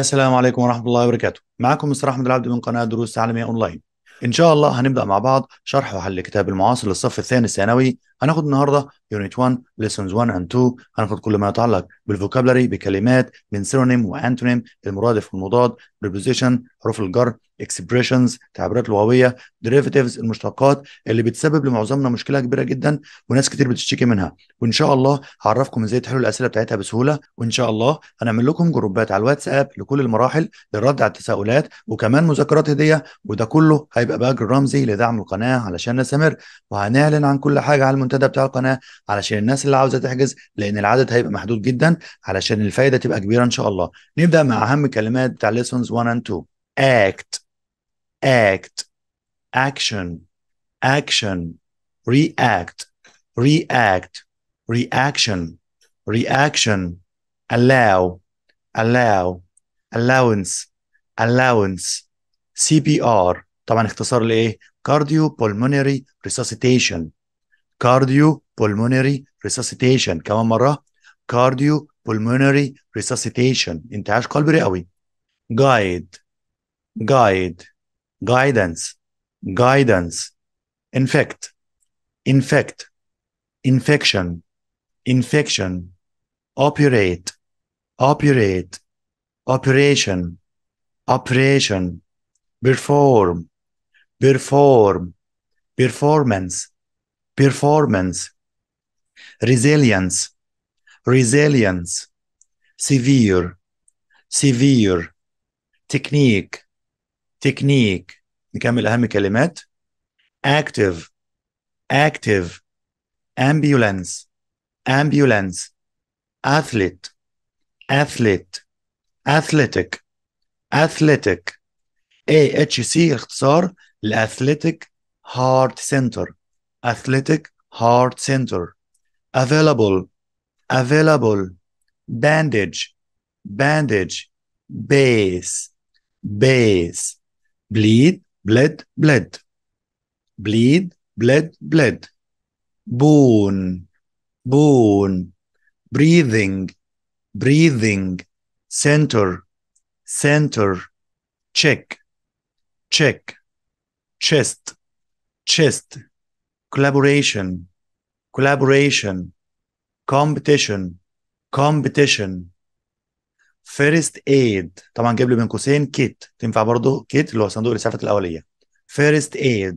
السلام عليكم ورحمة الله وبركاته معكم مستر أحمد العبد من قناة دروس تعليمية أونلاين إن شاء الله هنبدأ مع بعض شرح وحل كتاب المعاصر للصف الثاني الثانوي هناخد النهارده يونت 1 ليسونز 1 اند 2 هناخد كل ما يتعلق بالفوكابلري بكلمات من سيرونيم وانتونيم المرادف والمضاد بريبوزيشن حروف الجر اكسبريشنز تعبيرات لغويه ديريفيتيفز المشتقات اللي بتسبب لمعظمنا مشكله كبيره جدا وناس كتير بتشتكي منها وان شاء الله هعرفكم ازاي تحلوا الاسئله بتاعتها بسهوله وان شاء الله هنعمل لكم جروبات على الواتساب لكل المراحل للرد على التساؤلات وكمان مذكرات هديه وده كله هيبقى باجر رمزي لدعم القناه علشان نستمر وهنعلن عن كل حاجه على المنتدى بتاع القناه علشان الناس اللي عاوزه تحجز لان العدد هيبقى محدود جدا علشان الفائده تبقى كبيره ان شاء الله نبدا مع اهم كلمات بتاع ليسونز 1 اند 2 act act action action react react reaction reaction allow allow allowance allowance CPR طبعا اختصار لايه؟ cardiopulmonary resuscitation cardio pulmonary resuscitation كمان مرة cardio pulmonary resuscitation انتعاش قلبي رئوي guide guide guidance guidance infect infect infection infection operate operate operation operation perform perform performance performance, resilience, resilience, severe, severe, technique, technique. نكمل أهم كلمات active, active, ambulance, ambulance, athlete, athlete, athletic, athletic, AHC اختصار الأثليتيك هارت سنتر athletic heart center available available bandage bandage base base bleed bled bled bleed bled bled bone bone breathing breathing center center check check chest chest collaboration, collaboration, competition, competition, first aid طبعا جايب لي بين قوسين كيت تنفع برضه كيت اللي هو صندوق الاسعافات الاوليه first aid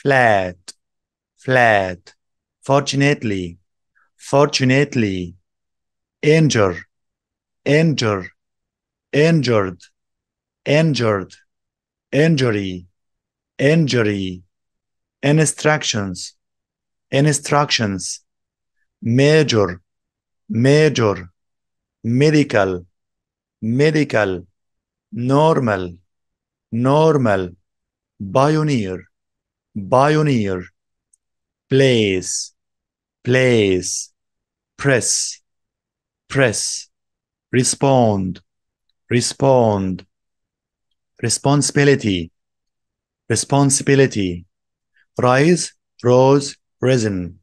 flat flat fortunately fortunately injure injure injured injured injury injury instructions, instructions, major, major, medical, medical, normal, normal, pioneer, pioneer, place, place, press, press, respond, respond, responsibility, responsibility, Rise, rose, resin.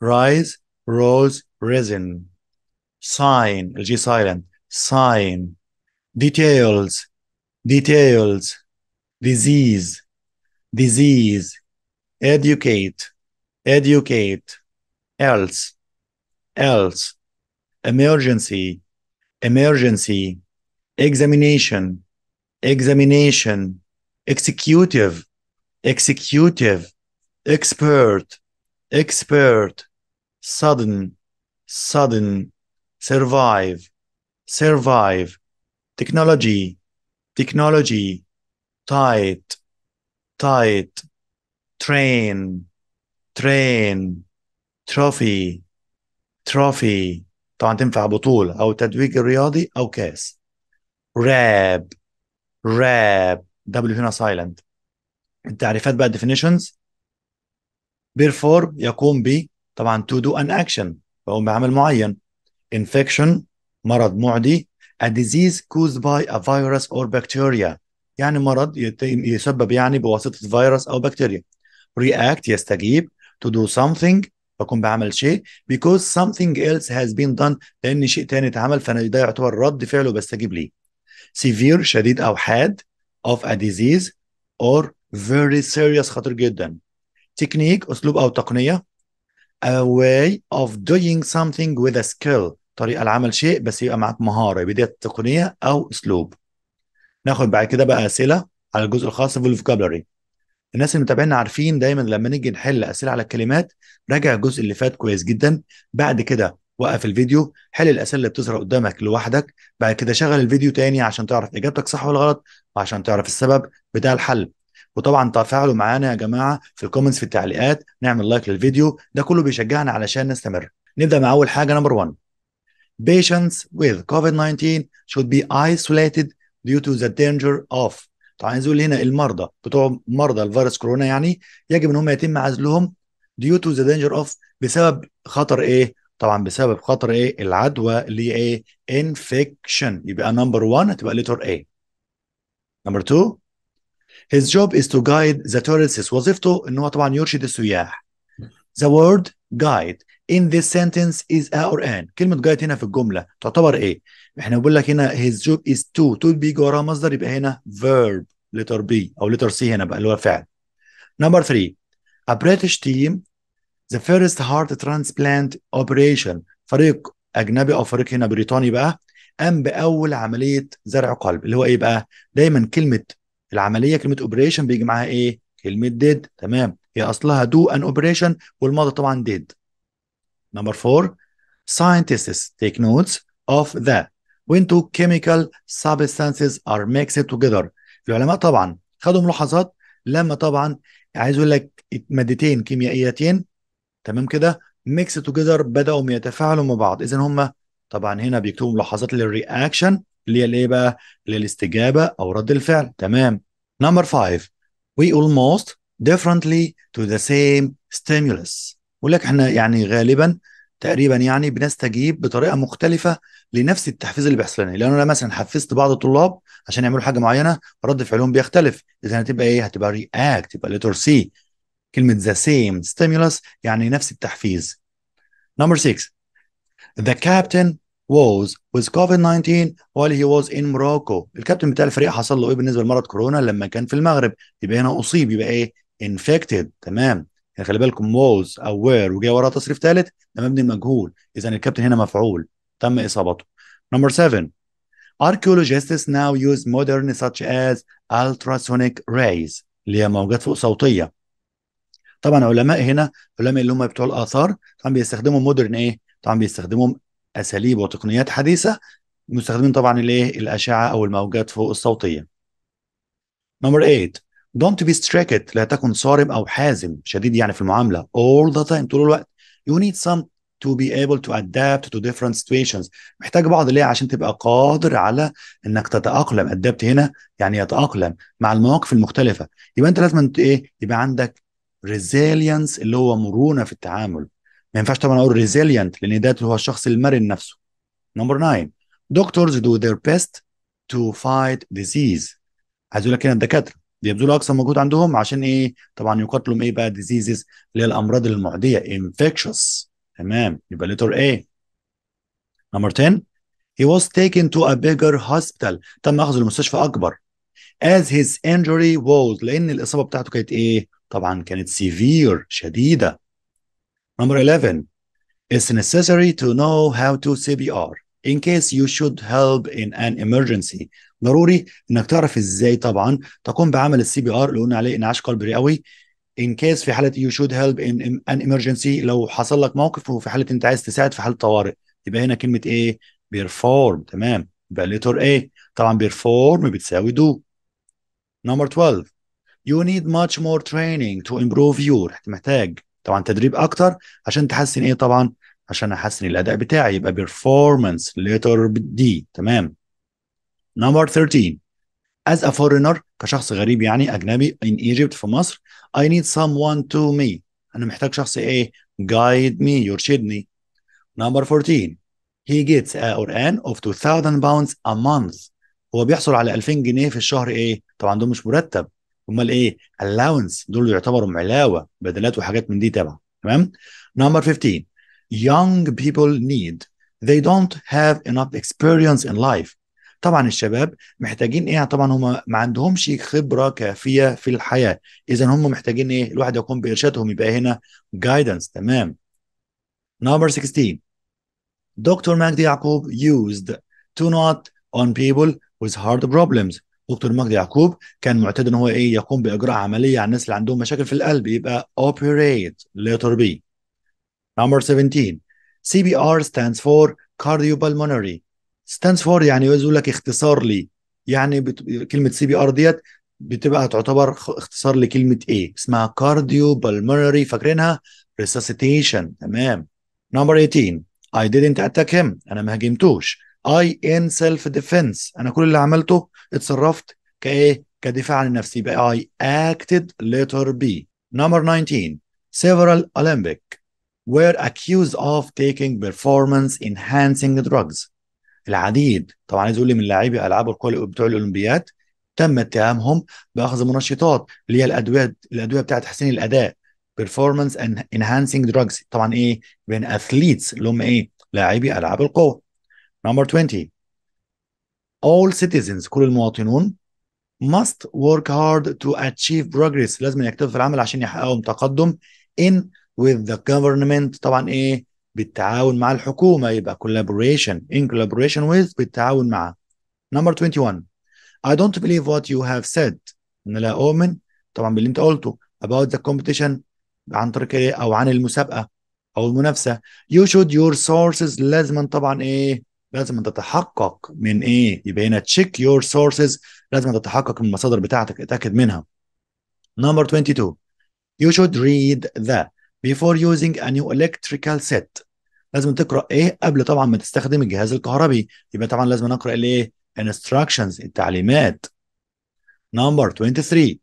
Rise, rose, resin. Sign, LG silent. Sign. Details, details. Disease, disease. Educate, educate. Else, else. Emergency, emergency. Examination, examination. Executive, executive, expert, expert, sudden, sudden, survive, survive, technology, technology, tight, tight, train, train, trophy, trophy طبعا تنفع بطولة أو تتويج رياضي أو كاس راب راب W هنا سايلنت التعريفات بقى definitions perform يقوم ب طبعا to do an action بقوم بعمل معين infection مرض معدي a disease caused by a virus or bacteria يعني مرض يسبب يعني بواسطة فيروس أو بكتيريا react يستجيب to do something بكون بعمل شيء because something else has been done لأن شيء تاني اتعمل فأنا ده يعتبر رد فعل وبستجيب ليه severe شديد أو حاد of a disease or very serious خطير جدا تكنيك اسلوب او تقنيه a way of doing something with a skill طريقه لعمل شيء بس يبقى معاك مهاره بدايه تقنيه او اسلوب ناخد بعد كده بقى اسئله على الجزء الخاص بالفوكابلري الناس اللي متابعينا عارفين دايما لما نيجي نحل اسئله على الكلمات راجع الجزء اللي فات كويس جدا بعد كده وقف الفيديو حل الاسئله اللي بتظهر قدامك لوحدك بعد كده شغل الفيديو تاني عشان تعرف اجابتك صح ولا غلط وعشان تعرف السبب بتاع الحل وطبعا تفاعلوا معانا يا جماعه في الكومنتس في التعليقات نعمل لايك للفيديو ده كله بيشجعنا علشان نستمر نبدا مع اول حاجه نمبر 1 Patients with COVID-19 should be isolated due to the danger of طبعا عايز اقول هنا المرضى بتوع مرضى الفيروس كورونا يعني يجب ان هم يتم عزلهم due to the danger of بسبب خطر ايه؟ طبعا بسبب خطر ايه؟ العدوى اللي ايه؟ infection يبقى نمبر 1 هتبقى لتر A. نمبر 2 His job is to guide the tourists وظيفته ان هو طبعا يرشد السياح. The word guide in this sentence is a Quran. كلمة guide هنا في الجملة تعتبر ايه؟ احنا بقول لك هنا his job is to to بيجي وراها مصدر يبقى هنا verb letter B او letter C هنا بقى اللي هو فعل. Number three a British team the first heart transplant operation فريق اجنبي او فريق هنا بريطاني بقى قام باول عمليه زرع قلب اللي هو ايه بقى؟ دايما كلمه العمليه كلمه اوبريشن بيجي معاها ايه؟ كلمه ديد تمام هي اصلها دو ان اوبريشن والماضي طبعا ديد نمبر 4 scientists take notes of the when two chemical substances are mixed together العلماء طبعا خدوا ملاحظات لما طبعا عايز اقول لك مادتين كيميائيتين تمام كده ميكس توجذر بداوا يتفاعلوا مع بعض اذا هم طبعا هنا بيكتبوا ملاحظات للرياكشن اللي هي الايه بقى اللي هي الاستجابه او رد الفعل تمام نمبر 5 we almost differently to the same stimulus بيقول لك احنا يعني غالبا تقريبا يعني بنستجيب بطريقه مختلفه لنفس التحفيز اللي بيحصل لنا لان انا مثلا حفزت بعض الطلاب عشان يعملوا حاجه معينه رد فعلهم بيختلف اذا هتبقى ايه هتبقى رياكت يبقى ليتر سي كلمه ذا سيم ستيمولس يعني نفس التحفيز نمبر 6 the captain was with COVID-19 while he was in Morocco الكابتن بتاع الفريق حصل له ايه بالنسبه لمرض كورونا لما كان في المغرب يبقى هنا اصيب يبقى ايه infected تمام يعني خلي بالكم was او وير وجاي وراه تصريف ثالث ده مبني المجهول اذا الكابتن هنا مفعول تم اصابته نمبر 7 Archaeologists now use modern such as ultrasonic rays اللي هي موجات فوق صوتيه طبعا علماء هنا علماء اللي هم بتوع الاثار طبعا بيستخدموا مودرن ايه؟ طبعا بيستخدموا اساليب وتقنيات حديثه مستخدمين طبعا الايه الاشعه او الموجات فوق الصوتيه نمبر 8 don't be strict لا تكن صارم او حازم شديد يعني في المعامله all the time طول الوقت you need some to be able to adapt to different situations محتاج بعض ليه عشان تبقى قادر على انك تتاقلم adapt هنا يعني يتاقلم مع المواقف المختلفه يبقى انت لازم انت ايه يبقى عندك resilience اللي هو مرونه في التعامل ما ينفعش طبعا اقول ريزيلينت لان ده اللي هو الشخص المرن نفسه نمبر 9 دكتورز دو ذير بيست تو فايت ديزيز عايز اقول لك هنا الدكاتره بيبذلوا اقصى مجهود عندهم عشان ايه طبعا يقاتلوا ايه بقى ديزيزز اللي هي الامراض المعديه انفكشوس تمام يبقى ليتر ايه نمبر 10 he was taken to a bigger hospital تم اخذه لمستشفى اكبر as his injury was لان الاصابه بتاعته كانت ايه طبعا كانت سيفير شديده Number 11, it's necessary to know how to CPR in case you should help in an emergency. ضروري انك تعرف ازاي طبعا تقوم بعمل السي بي ار اللي قلنا عليه انعاش قلب رئوي in case في حاله you should help in an emergency لو حصل لك موقف وفي حاله انت عايز تساعد في حاله طوارئ يبقى هنا كلمه ايه perform تمام يبقى letter A طبعا perform بتساوي do number 12 you need much more training to improve your محتاج طبعا تدريب اكتر عشان تحسن ايه طبعا عشان احسن الاداء بتاعي يبقى بيرفورمانس ليتر دي تمام نمبر 13 as a foreigner كشخص غريب يعني اجنبي in Egypt في مصر I need someone to me انا محتاج شخص ايه guide me يرشدني نمبر 14 he gets a Quran of 2000 pounds a month هو بيحصل على 2000 جنيه في الشهر ايه طبعا ده مش مرتب امال ايه allowance دول يعتبروا علاوه بدلات وحاجات من دي تبع تمام نمبر 15 young people need they don't have enough experience in life طبعا الشباب محتاجين ايه طبعا هم ما عندهمش خبره كافيه في الحياه اذا هم محتاجين ايه الواحد يقوم بارشادهم يبقى هنا جايدنس تمام نمبر 16 دكتور مجدي يعقوب used to not on people with hard problems دكتور مجدي يعقوب كان معتاد ان هو ايه يقوم باجراء عمليه على الناس اللي عندهم مشاكل في القلب يبقى اوبريت نمبر 17 سي Number 17 CBR stands for cardiopulmonary stands for يعني عايز اقول لك اختصار لي يعني بت... كلمه سي بي ار ديت بتبقى تعتبر اختصار لكلمه ايه اسمها كارديو بالمونري فاكرينها resuscitation تمام نمبر 18 I didn't attack him انا ما هاجمتوش اي ان سيلف ديفنس انا كل اللي عملته اتصرفت كايه كدفاع عن نفسي يبقى اي اكتد ليتر بي نمبر 19 سيفرال اولمبيك وير accused اوف تيكينج performance enhancing drugs العديد طبعا عايز اقول لي من لاعبي العاب القوى بتوع الاولمبيات تم اتهامهم باخذ منشطات اللي هي الادويه الادويه بتاعه تحسين الاداء performance enhancing drugs طبعا ايه بين اثليتس اللي هم ايه لاعبي العاب القوى Number 20. All citizens كل المواطنون must work hard to achieve progress لازم يكتفوا في العمل عشان يحققوا تقدم in with the government طبعا ايه بالتعاون مع الحكومة يبقى collaboration in collaboration with بالتعاون مع number 21 I don't believe what you have said أنا لا أؤمن طبعا باللي أنت قلته about the competition عن طريق ايه او عن المسابقة او المنافسة you should your sources لازما طبعا ايه لازم أن تتحقق من ايه يبقى هنا تشيك يور سورسز لازم أن تتحقق من المصادر بتاعتك اتاكد منها نمبر 22 يو شود ريد ذا before using a new electrical set لازم تقرا ايه قبل طبعا ما تستخدم الجهاز الكهربي يبقى طبعا لازم نقرا الايه instructions التعليمات نمبر 23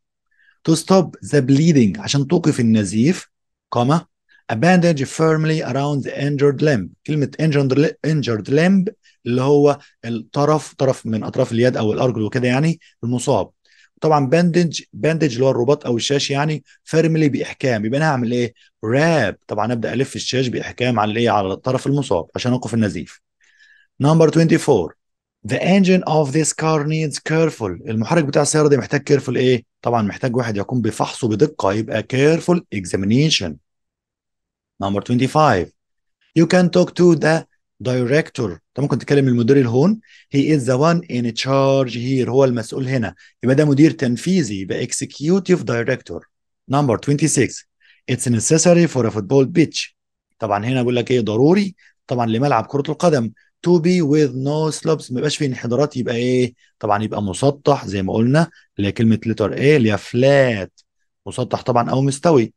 to stop the bleeding عشان توقف النزيف قامة A bandage firmly around the injured limb كلمة injured, injured limb اللي هو الطرف طرف من أطراف اليد أو الأرجل وكده يعني المصاب طبعا باندج باندج اللي هو الرباط او الشاش يعني فيرملي باحكام يبقى انا هعمل ايه؟ راب طبعا ابدا الف الشاش باحكام على الايه على الطرف المصاب عشان اوقف النزيف. نمبر 24 The engine of this car needs careful المحرك بتاع السياره ده محتاج careful ايه؟ طبعا محتاج واحد يقوم بفحصه بدقه يبقى careful examination Number 25 You can talk to the director انت ممكن تكلم المدير الهون he is the one in charge here هو المسؤول هنا يبقى ده مدير تنفيذي يبقى executive director number 26 it's necessary for a football pitch طبعا هنا بقول لك ايه ضروري طبعا لملعب كرة القدم to be with no slopes ما يبقاش فيه انحدارات يبقى ايه طبعا يبقى مسطح زي ما قلنا اللي هي كلمة letter A اللي هي فلات مسطح طبعا او مستوي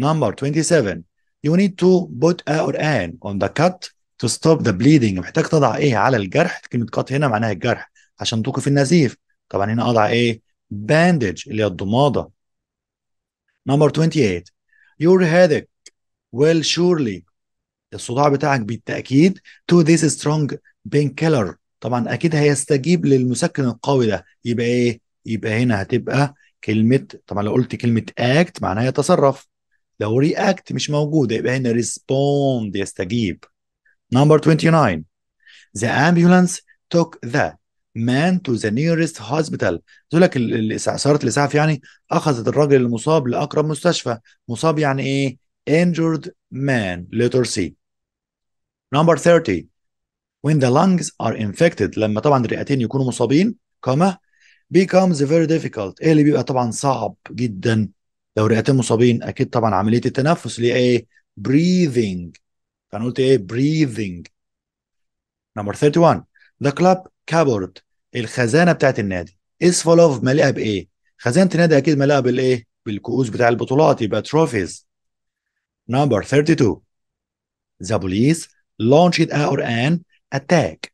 number 27 you need to put a Quran on the cut to stop the bleeding محتاج تضع ايه على الجرح كلمه cut هنا معناها الجرح عشان توقف النزيف طبعا هنا اضع ايه bandage اللي هي الضماده number 28 your headache will surely الصداع بتاعك بالتاكيد to this strong killer طبعا اكيد هيستجيب للمسكن القوي ده يبقى ايه يبقى هنا هتبقى كلمه طبعا لو قلت كلمه act معناها يتصرف لو رياكت مش موجوده يبقى هنا ريسبوند يستجيب نمبر 29 the ambulance took the man to the nearest hospital ذولك لك اثاره الاسعاف يعني اخذت الراجل المصاب لاقرب مستشفى مصاب يعني ايه injured man letter C number 30 when the lungs are infected لما طبعا الرئتين يكونوا مصابين كما becomes very difficult ايه اللي بيبقى طبعا صعب جدا لو رئتين مصابين اكيد طبعا عمليه التنفس اللي ايه breathing فانا قلت ايه breathing نمبر 31 ذا كلاب كابورد الخزانه بتاعت النادي از فول اوف مليئه بايه خزانه النادي اكيد مليئه بالايه بالكؤوس بتاع البطولات يبقى تروفيز نمبر 32 the police launched an attack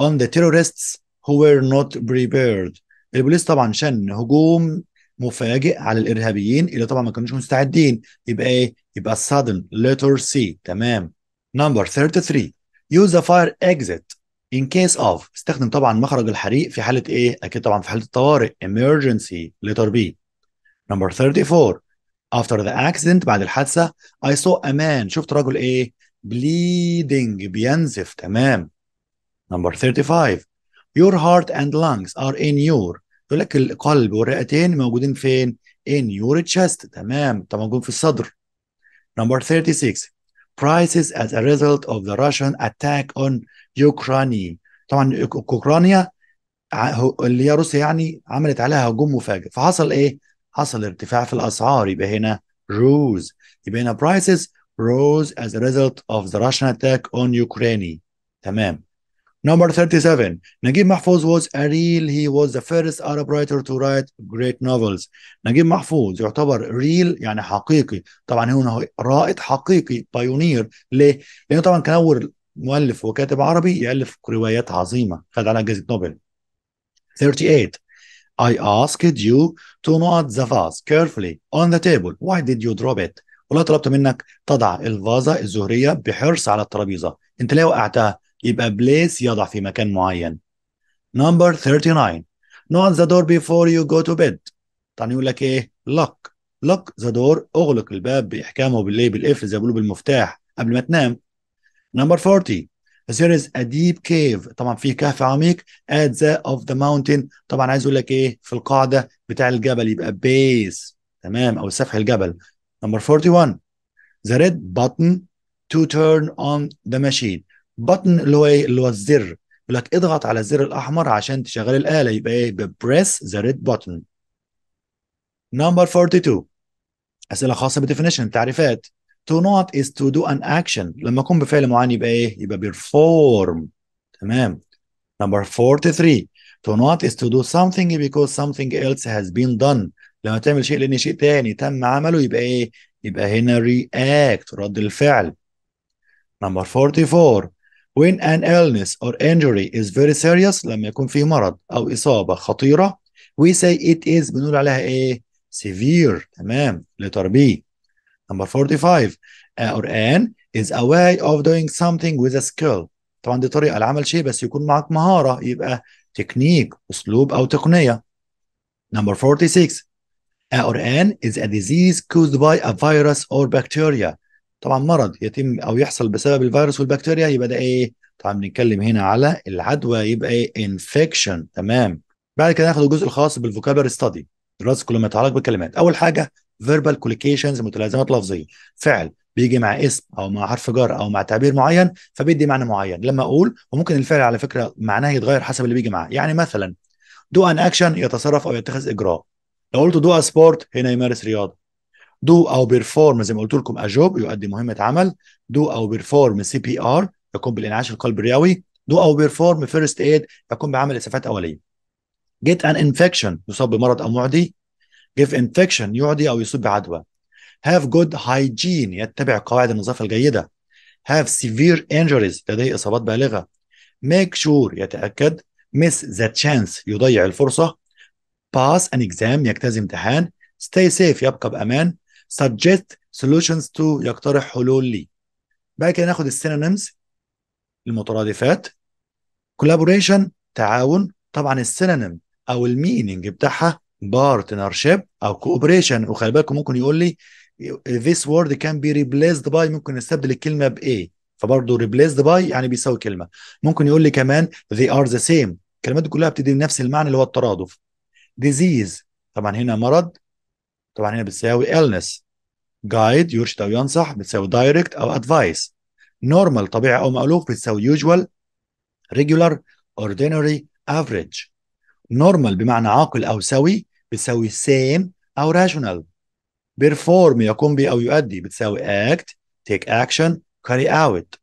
on the terrorists who were not prepared البوليس طبعا شن هجوم مفاجئ على الارهابيين اللي طبعا ما كانوش مستعدين يبقى ايه يبقى sudden letter C تمام number 33 use a fire exit in case of استخدم طبعا مخرج الحريق في حاله ايه اكيد طبعا في حاله الطوارئ emergency letter B number 34 after the accident بعد الحادثه I saw a man شفت رجل ايه bleeding بينزف تمام number 35 your heart and lungs are in your يقول لك القلب والرئتين موجودين فين؟ in your chest تمام طب موجود في الصدر. Number 36 prices as a result of the Russian attack on Ukraine طبعا اوكرانيا اللي هي روسيا يعني عملت عليها هجوم مفاجئ فحصل ايه؟ حصل ارتفاع في الاسعار يبقى هنا روز يبقى هنا prices rose as a result of the Russian attack on Ukraine تمام Number 37, Naguib Mahfouz was a real, he was the first Arab writer to write great novels. نجيب محفوظ يعتبر real يعني حقيقي، طبعا هنا رائد حقيقي بايونير ليه؟ لأنه طبعا كان أول مؤلف وكاتب عربي يألف روايات عظيمة، خد على جائزة نوبل. 38 I asked you to not the vase carefully on the table. Why did you drop it? والله طلبت منك تضع الفازة الزهرية بحرص على الترابيزة. انت ليه وقعتها؟ يبقى بليس يضع في مكان معين نمبر 39 not the door before you go to bed طبعا يقول لك ايه lock lock the door اغلق الباب باحكامه بالليل بالقفل زي ما بيقولوا بالمفتاح قبل ما تنام نمبر 40 there is a deep cave طبعا في كهف عميق at the of the mountain طبعا عايز اقول لك ايه في القاعده بتاع الجبل يبقى base تمام او سفح الجبل نمبر 41 the red button to turn on the machine بطن اللي هو ايه اللي هو الزر يقول لك اضغط على الزر الاحمر عشان تشغل الاله يبقى ايه بريس ذا ريد بوتن نمبر 42 اسئله خاصه بالديفينيشن تعريفات to not is to do an action لما اكون بفعل معين يبقى ايه يبقى perform تمام نمبر 43 to not is to do something because something else has been done لما تعمل شيء لان شيء تاني تم عمله يبقى ايه يبقى هنا react رد الفعل نمبر 44 When an illness or injury is very serious لما يكون في مرض أو إصابة خطيرة we say it is بنقول عليها إيه severe تمام letter B number 45 or an is a way of doing something with a skill طبعا دي طريقة لعمل شيء بس يكون معك مهارة يبقى تكنيك أسلوب أو تقنية number 46 or an is a disease caused by a virus or bacteria طبعا مرض يتم او يحصل بسبب الفيروس والبكتيريا يبقى ده ايه؟ طبعا بنتكلم هنا على العدوى يبقى ايه؟ انفكشن تمام بعد كده ناخد الجزء الخاص بالفوكابلري ستادي دراسه كل ما يتعلق بالكلمات اول حاجه فيربال كوليكيشنز متلازمات لفظيه فعل بيجي مع اسم او مع حرف جر او مع تعبير معين فبيدي معنى معين لما اقول وممكن الفعل على فكره معناه يتغير حسب اللي بيجي معاه يعني مثلا دو ان اكشن يتصرف او يتخذ اجراء لو قلت دو سبورت هنا يمارس رياضه دو او بيرفورم زي ما قلت لكم اجوب يؤدي مهمه عمل دو او بيرفورم سي بي ار يقوم بالانعاش القلب الرئوي دو او بيرفورم فيرست ايد يقوم بعمل اسعافات اوليه جيت ان انفكشن يصاب بمرض او معدي جيف انفكشن يعدي او يصيب بعدوى هاف جود هايجين يتبع قواعد النظافه الجيده هاف سيفير انجريز لديه اصابات بالغه ميك شور sure يتاكد miss ذا تشانس يضيع الفرصه باس ان اكزام يجتاز امتحان stay safe يبقى بامان suggest solutions to يقترح حلول لي بعد كده ناخد السينونيمز المترادفات collaboration تعاون طبعا السينونيم او المينينج بتاعها partnership او cooperation وخلي بالكم ممكن يقول لي this word can be replaced by ممكن نستبدل الكلمه بايه فبرضه replaced by يعني بيساوي كلمه ممكن يقول لي كمان they are the same الكلمات دي كلها بتدي نفس المعنى اللي هو الترادف disease طبعا هنا مرض طبعا هنا بتساوي illness جايد يرشد او ينصح بتساوي دايركت او ادفايس نورمال طبيعي او مألوف بتساوي يوجوال ريجولار اوردينري افريج نورمال بمعنى عاقل او سوي بتساوي سيم او راشونال بيرفورم يقوم به او يؤدي بتساوي اكت تيك اكشن كاري اوت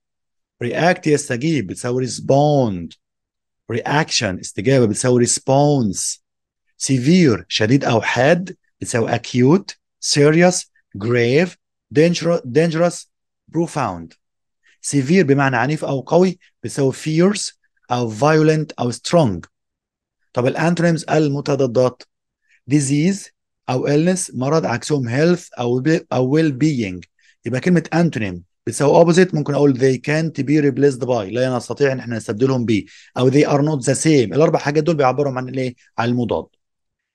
رياكت يستجيب بتساوي ريسبوند رياكشن استجابه بتساوي ريسبونس سيفير شديد او حاد So acute, serious, grave, dangerous, dangerous profound. severe بمعنى عنيف أو قوي بيساوي fierce أو violent أو strong. طب الأنترمز المتضادات disease أو illness مرض عكسهم health أو أو well being. يبقى كلمة انتونيم بتساوي opposite ممكن أقول they can't be replaced by لا نستطيع إن احنا نستبدلهم بيه أو they are not the same الأربع حاجات دول بيعبروا عن الإيه؟ عن المضاد.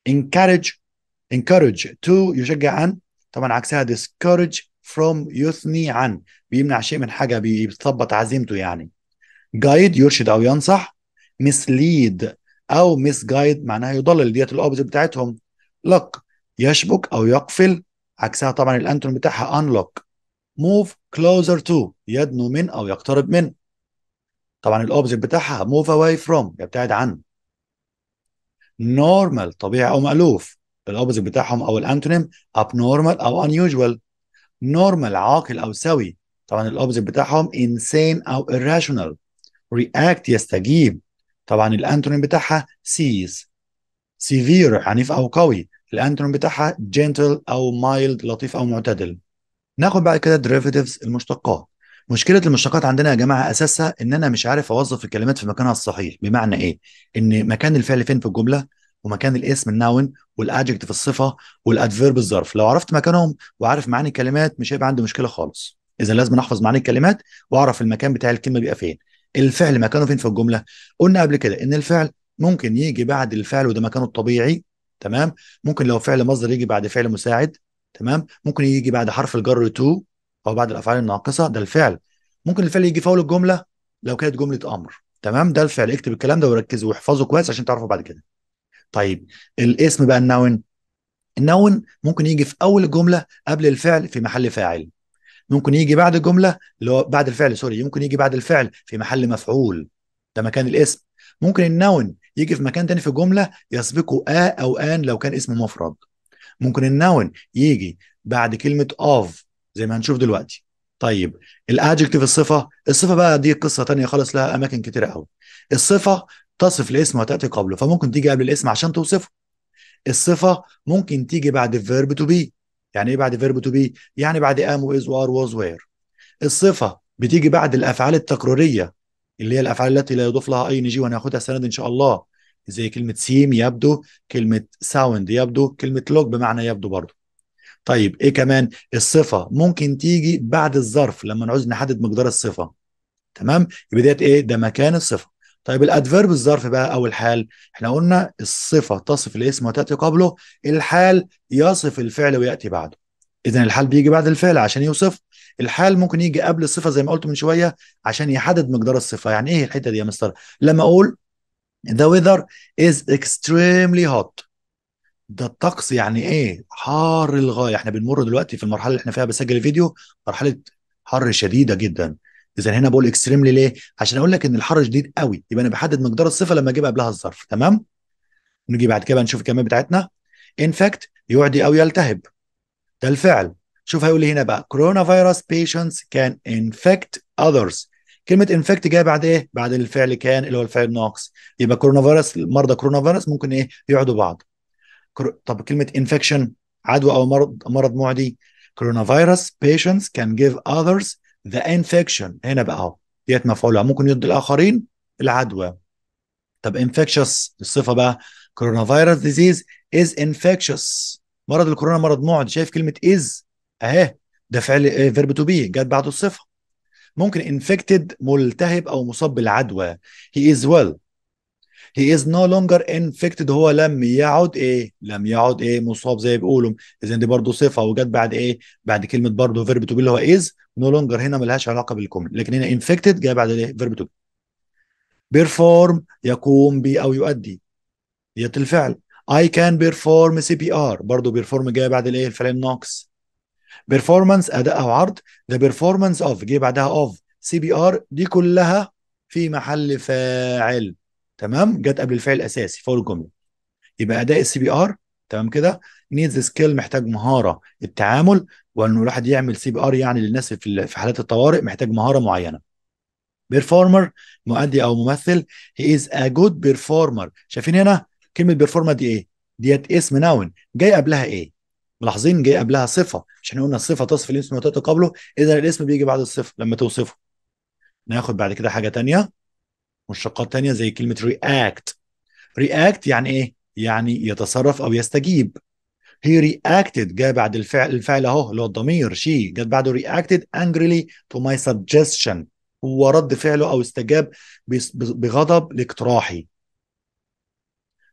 encourage encourage to يشجع عن طبعا عكسها discourage from يثني عن بيمنع شيء من حاجه بيثبط عزيمته يعني guide يرشد او ينصح mislead او misguide معناها يضلل ديت الأوبز بتاعتهم lock يشبك او يقفل عكسها طبعا الانتون بتاعها unlock move closer to يدنو من او يقترب من طبعا الاوبجكت بتاعها move away from يبتعد عن normal طبيعي او مألوف الاوبوزيت بتاعهم او الانتونيم نورمال او انيوجوال نورمال عاقل او سوي طبعا الاوبوزيت بتاعهم انسان او irrational رياكت يستجيب طبعا الانتونيم بتاعها سيز سيفير عنيف او قوي الانتونيم بتاعها جنتل او مايلد لطيف او معتدل ناخد بعد كده derivatives المشتقات مشكله المشتقات عندنا يا جماعه اساسها ان انا مش عارف اوظف الكلمات في مكانها الصحيح بمعنى ايه ان مكان الفعل فين في الجمله ومكان الاسم الناون والادجكتيف الصفه والادفيرب الظرف لو عرفت مكانهم وعارف معاني الكلمات مش هيبقى عندي مشكله خالص اذا لازم احفظ معاني الكلمات واعرف المكان بتاع الكلمه بيبقى فين الفعل مكانه فين في الجمله قلنا قبل كده ان الفعل ممكن يجي بعد الفعل وده مكانه الطبيعي تمام ممكن لو فعل مصدر يجي بعد فعل مساعد تمام ممكن يجي بعد حرف الجر تو او بعد الافعال الناقصه ده الفعل ممكن الفعل يجي في اول الجمله لو كانت جمله امر تمام ده الفعل اكتب الكلام ده وركز واحفظه كويس عشان تعرفه بعد كده طيب الاسم بقى النون النون ممكن يجي في اول جمله قبل الفعل في محل فاعل ممكن يجي بعد الجمله اللي هو بعد الفعل سوري ممكن يجي بعد الفعل في محل مفعول ده مكان الاسم ممكن النون يجي في مكان تاني في جمله يسبقه آ او ان لو كان اسم مفرد ممكن النون يجي بعد كلمه اوف زي ما هنشوف دلوقتي طيب الادجكتيف الصفه الصفه بقى دي قصه تانية خالص لها اماكن كتير قوي الصفه تصف الاسم وتاتي قبله فممكن تيجي قبل الاسم عشان توصفه الصفه ممكن تيجي بعد فيرب تو بي يعني ايه بعد فيرب تو بي يعني بعد ام واز وار واز وير الصفه بتيجي بعد الافعال التكراريه اللي هي الافعال التي لا يضاف لها اي نجي وناخدها سند ان شاء الله زي كلمه سيم يبدو كلمه ساوند يبدو كلمه لوج بمعنى يبدو برضه طيب ايه كمان الصفه ممكن تيجي بعد الظرف لما نعوز نحدد مقدار الصفه تمام يبقى ايه ده مكان الصفه طيب الادفيرب الظرف بقى او الحال احنا قلنا الصفه تصف الاسم وتاتي قبله الحال يصف الفعل وياتي بعده اذا الحال بيجي بعد الفعل عشان يوصف الحال ممكن يجي قبل الصفه زي ما قلت من شويه عشان يحدد مقدار الصفه يعني ايه الحته دي يا مستر لما اقول the weather is extremely hot ده الطقس يعني ايه حار للغايه احنا بنمر دلوقتي في المرحله اللي احنا فيها بسجل الفيديو مرحله حر شديده جدا اذا هنا بقول اكستريملي ليه؟ عشان اقول لك ان الحر شديد قوي يبقى انا بحدد مقدار الصفه لما اجيب قبلها الظرف تمام؟ نيجي بعد كده نشوف الكميه بتاعتنا ان فاكت يعدي او يلتهب ده الفعل شوف هيقول لي إيه هنا بقى كورونا فيروس بيشنتس كان انفكت اذرز كلمه انفكت جايه بعد ايه؟ بعد الفعل كان اللي هو الفعل ناقص يبقى كورونا فيروس مرضى كورونا فيروس ممكن ايه؟ يعدوا بعض طب كلمه انفكشن عدوى او مرض مرض معدي كورونا فيروس بيشنتس كان جيف اذرز ذا انفكشن هنا بقى اهو ديت مفعولها ممكن يضد الاخرين العدوى طب انفكشس الصفه بقى كورونا فيروس ديزيز از انفكشس مرض الكورونا مرض معد شايف كلمه از اهي ده فعل فيرب تو بي جت بعده الصفه ممكن انفكتد ملتهب او مصاب بالعدوى هي از ويل he is no longer infected هو لم يعد ايه لم يعد ايه مصاب زي بيقولوا اذا دي برضه صفه وجت بعد ايه بعد كلمه برضه فيرب تو بي اللي هو از نو لونجر هنا ملهاش علاقه بالكومن لكن هنا انفكتد جاي بعد ايه فيرب تو بي بيرفورم يقوم بي او يؤدي ديت الفعل I can perform CPR برضه بيرفورم جاي بعد الايه الفعل الناقص performance اداء او عرض the performance of جه بعدها of CPR دي كلها في محل فاعل تمام جت قبل الفعل الاساسي فوق الجمله يبقى اداء السي بي ار تمام كده نيدز سكيل محتاج مهاره التعامل وانه الواحد يعمل سي بي ار يعني للناس في حالات الطوارئ محتاج مهاره معينه بيرفورمر مؤدي او ممثل هي از ا جود بيرفورمر شايفين هنا كلمه بيرفورمر دي ايه ديت اسم نون جاي قبلها ايه ملاحظين جاي قبلها صفه مش احنا قلنا الصفه تصف الاسم وتاتي قبله اذا الاسم بيجي بعد الصفه لما توصفه ناخد بعد كده حاجه ثانيه مشتقات تانية زي كلمة react react يعني ايه؟ يعني يتصرف او يستجيب هي reacted جاء بعد الفعل الفعل اهو اللي هو الضمير شي جت بعده reacted angrily to my suggestion هو رد فعله او استجاب بغضب لاقتراحي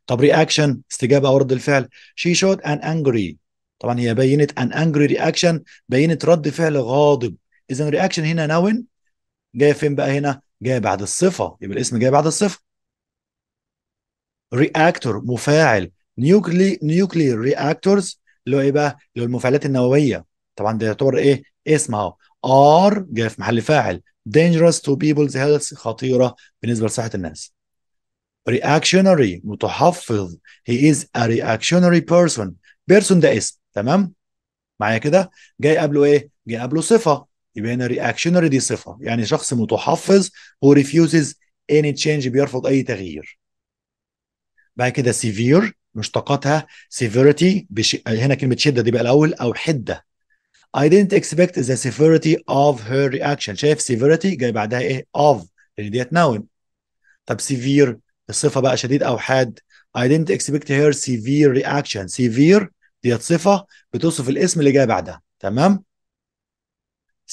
طب رياكشن استجابه او رد الفعل شي شوت ان انجري طبعا هي بينت ان انجري رياكشن بينت رد فعل غاضب اذا رياكشن هنا نون جايه فين بقى هنا جاي بعد الصفه يبقى الاسم جاي بعد الصفه رياكتور مفاعل نيوكلي نيوكلير رياكتورز اللي هو ايه بقى اللي هو المفاعلات النوويه طبعا ده يعتبر ايه اسم اهو ار جاي في محل فاعل dangerous to people's health خطيره بالنسبه لصحه الناس reactionary متحفظ he is a reactionary person person ده اسم تمام معايا كده جاي قبله ايه جاي قبله صفه يبقى هنا reactionary دي صفه يعني شخص متحفظ هو refuses any change بيرفض اي تغيير بعد كده سيفير مشتقاتها سيفيريتي بش... هنا كلمه شده دي بقى الاول او حده I didn't expect the severity of her reaction شايف severity جاي بعدها ايه of لان ديت نون طب severe الصفه بقى شديد او حاد I didn't expect her severe reaction severe ديت صفه بتوصف الاسم اللي جاي بعدها تمام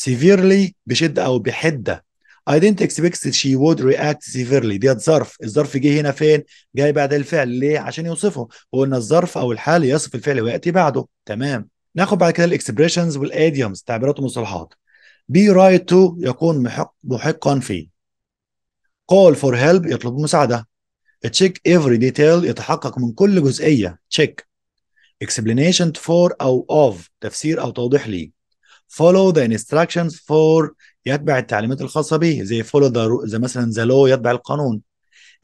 severely بشده او بحده I didn't expect she would react severely ديت ظرف الظرف جه هنا فين جاي بعد الفعل ليه عشان يوصفه وقلنا الظرف او الحال يصف الفعل وياتي بعده تمام ناخد بعد كده الاكسبريشنز والاديومز تعبيرات ومصطلحات بي رايت تو يكون محق محقا فيه call for help يطلب مساعده check every detail يتحقق من كل جزئيه check explanation for او of تفسير او توضيح ليه follow the instructions for يتبع التعليمات الخاصة به زي follow the زي مثلا the law يتبع القانون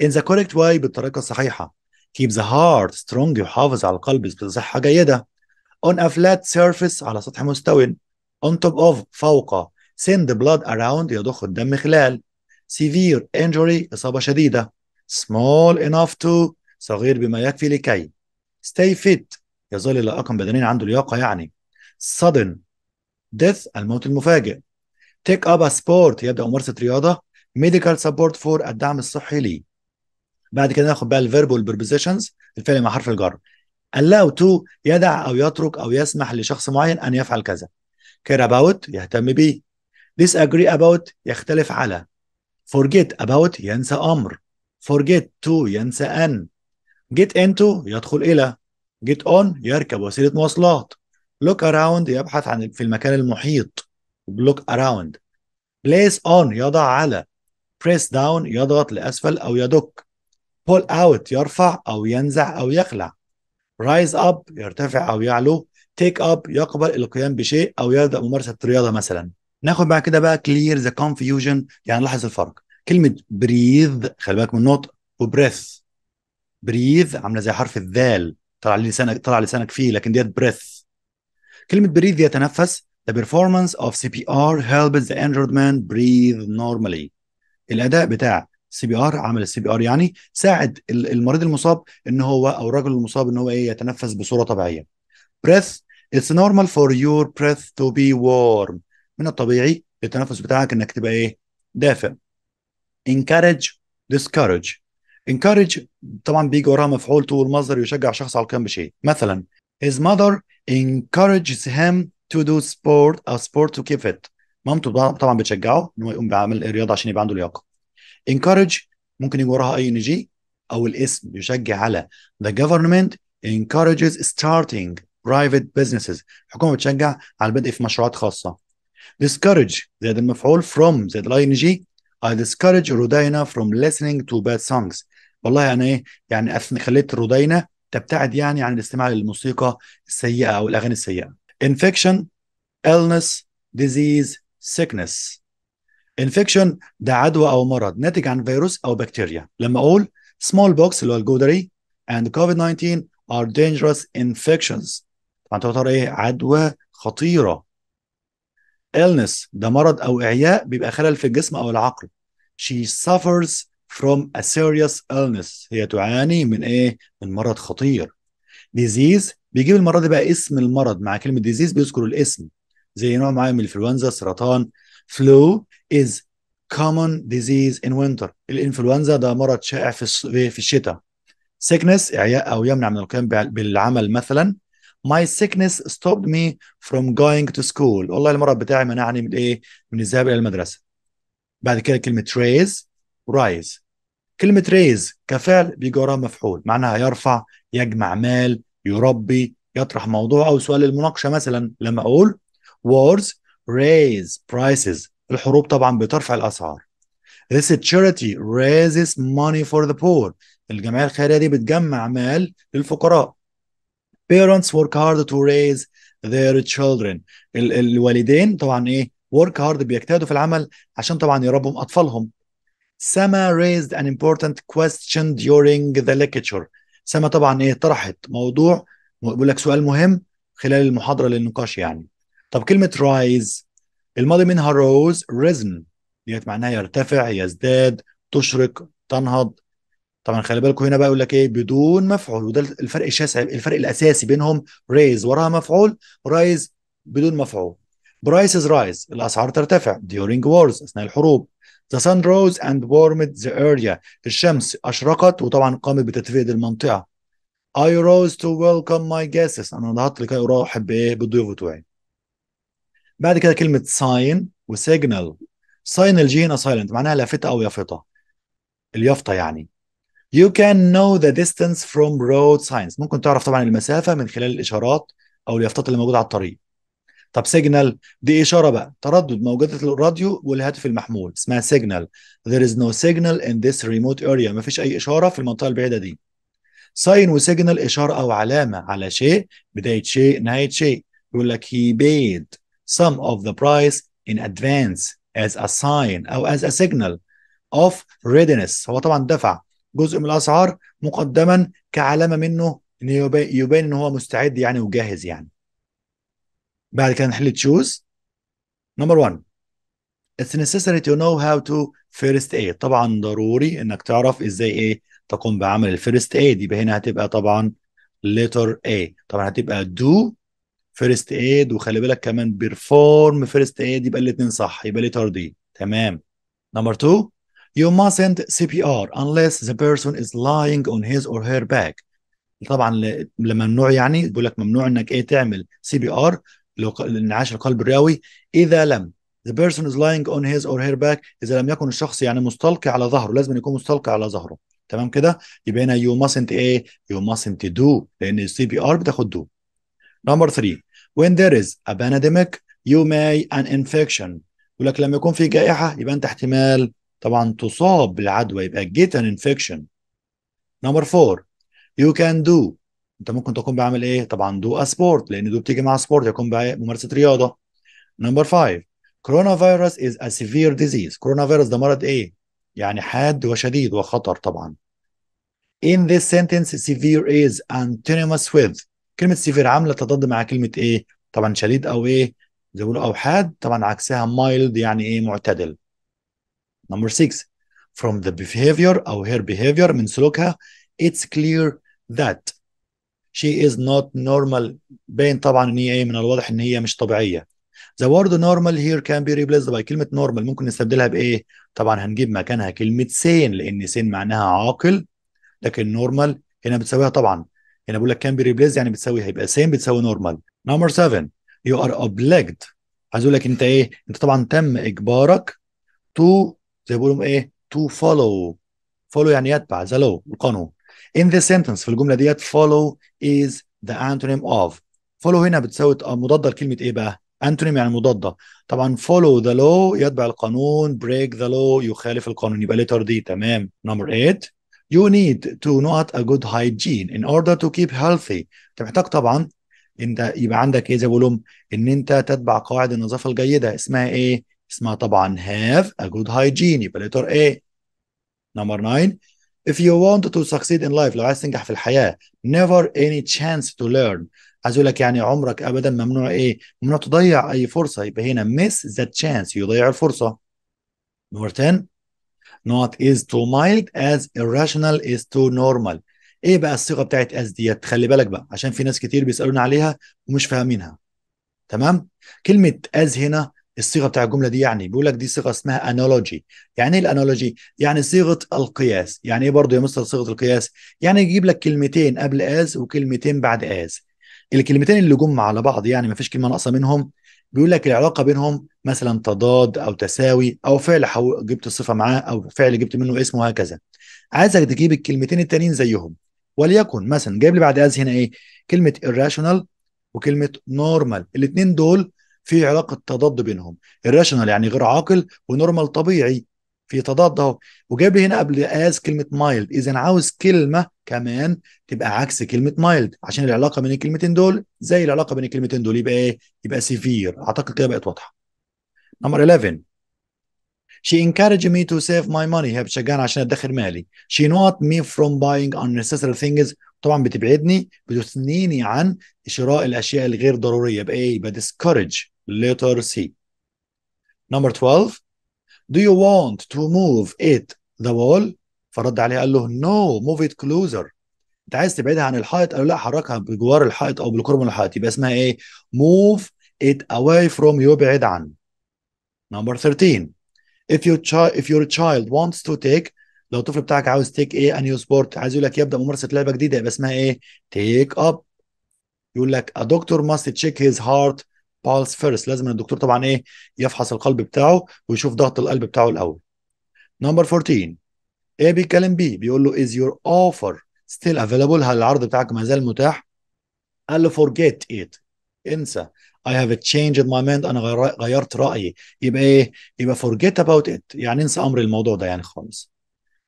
in the correct way بالطريقة الصحيحة keep the heart strong يحافظ على القلب بصحة جيدة on a flat surface على سطح مستوٍ on top of فوق send blood around يضخ الدم خلال severe injury إصابة شديدة small enough to صغير بما يكفي لكي stay fit يظل لائقا بدنيا عنده لياقة يعني sudden death الموت المفاجئ take up a sport يبدا ممارسه رياضه medical support for الدعم الصحي لي بعد كده ناخد بقى الفيرب والبربوزيشنز الفعل مع حرف الجر allow to يدع او يترك او يسمح لشخص معين ان يفعل كذا care about يهتم بيه disagree about يختلف على forget about ينسى امر forget to ينسى ان get into يدخل الى get on يركب وسيله مواصلات لوك اراوند يبحث عن في المكان المحيط بلوك اراوند بليس اون يضع على بريس داون يضغط لأسفل أو يدك بول اوت يرفع أو ينزع أو يخلع رايز اب يرتفع أو يعلو تيك اب يقبل القيام بشيء أو يبدأ ممارسة رياضة مثلا ناخد بعد كده بقى كلير ذا كونفيوجن يعني لاحظ الفرق كلمة بريذ خلي بالك من النطق وبريث بريث عاملة زي حرف الذال طلع لسانك طلع لسانك فيه لكن ديت بريث كلمه بريذ يتنفس The performance of CPR helps the injured man breathe normally. الاداء بتاع سي بي ار عمل السي بي ار يعني ساعد المريض المصاب ان هو او الرجل المصاب ان هو ايه يتنفس بصوره طبيعيه. breath it's normal for your breath to be warm. من الطبيعي التنفس بتاعك انك تبقى ايه؟ دافئ. encourage discourage. encourage طبعا بيجي وراها مفعول تو المصدر يشجع شخص على القيام بشيء، مثلا His mother encourages him to do sport a sport to keep fit. مامته طبعا بتشجعه ان هو يقوم بعمل الرياضه عشان يبقى عنده لياقه. Encourage ممكن يجي وراها اي ان جي او الاسم يشجع على the government encourages starting private businesses الحكومه بتشجع على البدء في مشروعات خاصه. Discourage زائد المفعول from زائد الاي ان جي I discourage Rodina from listening to bad songs. والله يعني ايه؟ يعني خليت رودينا تبتعد يعني عن الاستماع للموسيقى السيئة أو الأغاني السيئة infection illness disease sickness infection ده عدوى أو مرض ناتج عن فيروس أو بكتيريا لما أقول small box اللي هو الجودري and COVID-19 are dangerous infections طبعا تعتبر إيه عدوى خطيرة illness ده مرض أو إعياء بيبقى خلل في الجسم أو العقل she suffers from a serious illness هي تعاني من ايه؟ من مرض خطير. disease بيجيب المرة دي بقى اسم المرض مع كلمة disease بيذكر الاسم زي نوع معين من الانفلونزا سرطان flu is common disease in winter الانفلونزا ده مرض شائع في في الشتاء sickness إعياء أو يمنع من القيام بالعمل مثلا my sickness stopped me from going to school والله المرض بتاعي منعني من ايه من الذهاب إلى المدرسة بعد كده كلمة trace رايز كلمة ريز كفعل بيجي مفعول معناها يرفع يجمع مال يربي يطرح موضوع أو سؤال المناقشة مثلا لما أقول وورز raise prices الحروب طبعا بترفع الأسعار This charity raises money for the poor الجمعية الخيرية دي بتجمع مال للفقراء Parents work hard to raise their children ال الوالدين طبعا ايه work hard بيجتهدوا في العمل عشان طبعا يربوا اطفالهم سما raised an important question during the lecture سما طبعا ايه طرحت موضوع بقول لك سؤال مهم خلال المحاضره للنقاش يعني طب كلمه رايز الماضي منها rose risen ديت معناها يرتفع يزداد تشرق تنهض طبعا خلي بالكم هنا بقى يقول لك ايه بدون مفعول وده الفرق الشاسع الفرق الاساسي بينهم ريز وراها مفعول رايز بدون مفعول برايسز رايز الاسعار ترتفع ديورينج وورز اثناء الحروب The sun rose and warmed the area. الشمس أشرقت وطبعا قامت بتدفئة المنطقة. I rose to welcome my guests. أنا نهضت لكي أرحب بإيه؟ بالضيوف بتوعي. بعد كده كلمة sign وسيجنال. sign الجي هنا silent معناها لافتة أو يافطة. اليافطة يعني. You can know the distance from road signs. ممكن تعرف طبعا المسافة من خلال الإشارات أو اليافطات اللي موجودة على الطريق. طب سيجنال دي اشاره بقى تردد موجوده الراديو والهاتف المحمول اسمها سيجنال there is no signal in this remote area ما فيش اي اشاره في المنطقه البعيده دي ساين وسيجنال اشاره او علامه على شيء بدايه شيء نهايه شيء يقول لك he paid some of the price in advance as a sign او as a signal of readiness هو طبعا دفع جزء من الاسعار مقدما كعلامه منه انه يبين ان هو مستعد يعني وجاهز يعني بعد كده نحل تشوز نمبر 1 It's necessary to know how to first aid طبعا ضروري انك تعرف ازاي ايه تقوم بعمل الفيرست ايد يبقى هنا هتبقى طبعا letter A طبعا هتبقى do فيرست ايد وخلي بالك كمان بيرفورم فيرست ايد يبقى الاثنين صح يبقى ليتر دي تمام نمبر 2 you mustn't CPR unless the person is lying on his or her back طبعا ممنوع يعني بيقول لك ممنوع انك ايه تعمل سي بي ار انعاش القلب الرئوي إذا لم the person is lying on his or her back إذا لم يكن الشخص يعني مستلقي على ظهره لازم يكون مستلقي على ظهره تمام كده يبقى هنا you mustn't ايه you mustn't do لأن السي بي ار بتاخد do number 3 when there is a pandemic you may an infection يقول لك لما يكون في جائحة يبقى أنت احتمال طبعا تصاب بالعدوى يبقى get an infection number 4 you can do انت ممكن تقوم بعمل ايه طبعا دو اسبورت لان دو بتيجي مع سبورت يقوم بممارسه رياضه نمبر 5 كورونا فيروس از ا سيفير ديزيز كورونا فيروس ده مرض ايه يعني حاد وشديد وخطر طبعا in this sentence severe is antonymous with كلمه severe عامله تضاد مع كلمه ايه طبعا شديد او ايه زي بيقولوا او حاد طبعا عكسها mild يعني ايه معتدل number 6 from the behavior او her behavior من سلوكها it's clear that شي از نوت نورمال باين طبعا ان هي ايه من الواضح ان هي مش طبيعيه ذا وورد نورمال هير كان بي ريبليس باي كلمه نورمال ممكن نستبدلها بايه طبعا هنجيب مكانها كلمه سين لان سين معناها عاقل لكن نورمال هنا بتساويها طبعا هنا بقول لك كان بي ريبليس يعني بتساويها هيبقى سين بتساوي نورمال نمبر 7 يو ار اوبليجد عايز اقول لك انت ايه انت طبعا تم اجبارك تو زي ما بيقولوا ايه تو فولو فولو يعني يتبع ذا لو القانون in the sentence في الجمله ديت follow is the antonym of follow هنا بتساوي آه، مضاده لكلمه ايه بقى؟ antonym يعني مضاده طبعا follow the law يتبع القانون break the law يخالف القانون يبقى letter دي تمام number 8 you need to not a good hygiene in order to keep healthy انت محتاج طبعا انت يبقى عندك ايه زي بقولهم ان انت تتبع قواعد النظافه الجيده اسمها ايه؟ اسمها طبعا have a good hygiene يبقى letter A number 9 if you want to succeed in life لو عايز تنجح في الحياه never any chance to learn عايز اقول لك يعني عمرك ابدا ممنوع ايه ممنوع تضيع اي فرصه يبقى هنا miss the chance يضيع الفرصه number 10 not is too mild as irrational is too normal ايه بقى الصيغه بتاعت as ديت خلي بالك بقى عشان في ناس كتير بيسالونا عليها ومش فاهمينها تمام كلمه as هنا الصيغه بتاع الجمله دي يعني بيقول لك دي صيغه اسمها انالوجي يعني ايه الانالوجي يعني صيغه القياس يعني ايه برضه يا مستر صيغه القياس يعني يجيب لك كلمتين قبل از وكلمتين بعد از الكلمتين اللي جم على بعض يعني ما فيش كلمه ناقصه منهم بيقول لك العلاقه بينهم مثلا تضاد او تساوي او فعل حو... جبت الصفه معاه او فعل جبت منه اسم وهكذا عايزك تجيب الكلمتين التانيين زيهم وليكن مثلا جايب لي بعد از هنا ايه كلمه irrational وكلمه نورمال الاثنين دول في علاقه تضاد بينهم الراشونال يعني غير عاقل ونورمال طبيعي في تضاد اهو وجاب لي هنا قبل از كلمه مايلد اذا عاوز كلمه كمان تبقى عكس كلمه مايلد عشان العلاقه بين الكلمتين دول زي العلاقه بين الكلمتين دول يبقى ايه يبقى سيفير اعتقد كده بقت واضحه نمبر 11 She encouraged me to save my money هي بتشجعني عشان ادخر مالي She not me from buying unnecessary things طبعا بتبعدني بتثنيني عن شراء الاشياء الغير ضروريه بايه بديسكورج letter C. Number 12 Do you want to move it the wall? فرد عليه قال له no move it closer انت عايز تبعدها عن الحائط قال له لا حركها بجوار الحائط او بالقرب من الحائط يبقى اسمها ايه move it away from يبعد عن number 13 if your child if your child wants to take لو الطفل بتاعك عاوز تيك ايه a new sport عايز يقول لك يبدا ممارسه لعبه جديده يبقى اسمها ايه take up يقول لك a doctor must check his heart بالس فيرست لازم الدكتور طبعا ايه يفحص القلب بتاعه ويشوف ضغط القلب بتاعه الاول نمبر 14 ايه بيتكلم بيه بيقول له از يور اوفر ستيل افيلبل هل العرض بتاعك ما زال متاح قال له فورجيت ات انسى I have changed my mind انا غيرت رايي يبقى ايه يبقى فورجيت اباوت ات يعني انسى امر الموضوع ده يعني خالص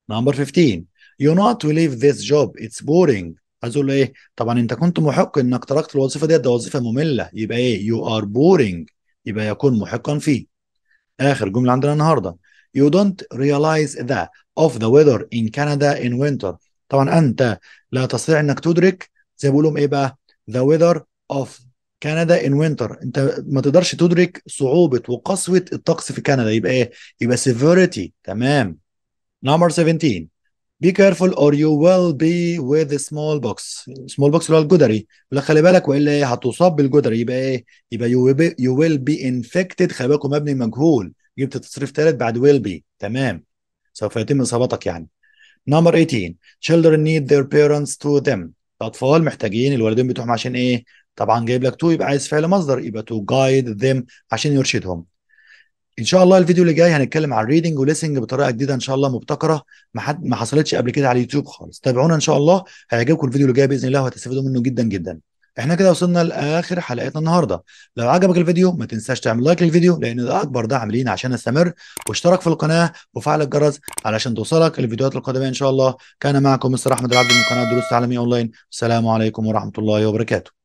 نمبر 15 you not to leave this job it's boring عايز اقول له ايه طبعا انت كنت محق انك تركت الوظيفه ديت ده وظيفه ممله يبقى ايه يو ار بورينج يبقى يكون محقا فيه اخر جمله عندنا النهارده يو دونت ريلايز ذا اوف ذا ويذر ان كندا ان وينتر طبعا انت لا تستطيع انك تدرك زي ما بقولهم ايه بقى ذا ويذر اوف كندا ان وينتر انت ما تقدرش تدرك صعوبة وقسوة الطقس في كندا يبقى ايه يبقى سيفيريتي تمام نمبر 17 بي كيرفول اور يو ويل بي وذ سمول بوكس سمول بوكس اللي هو الجدري لا خلي بالك والا ايه هتصاب بالجدري يبقى ايه يبقى يو ويل بي انفكتد خلي بالكم مبني مجهول جبت تصريف ثالث بعد ويل بي تمام سوف يتم اصابتك يعني نمبر 18 children need their parents to them الاطفال محتاجين الوالدين بتوعهم عشان ايه طبعا جايب لك تو يبقى عايز فعل مصدر يبقى تو جايد them عشان يرشدهم ان شاء الله الفيديو اللي جاي هنتكلم عن الريدنج وليسنج بطريقه جديده ان شاء الله مبتكره ما حد ما حصلتش قبل كده على اليوتيوب خالص تابعونا ان شاء الله هيعجبكم الفيديو اللي جاي باذن الله وهتستفيدوا منه جدا جدا احنا كده وصلنا لاخر حلقتنا النهارده لو عجبك الفيديو ما تنساش تعمل لايك للفيديو لان ده اكبر دعم لينا عشان نستمر واشترك في القناه وفعل الجرس علشان توصلك الفيديوهات القادمه ان شاء الله كان معكم مستر احمد العبد من قناه دروس تعليميه اونلاين السلام عليكم ورحمه الله وبركاته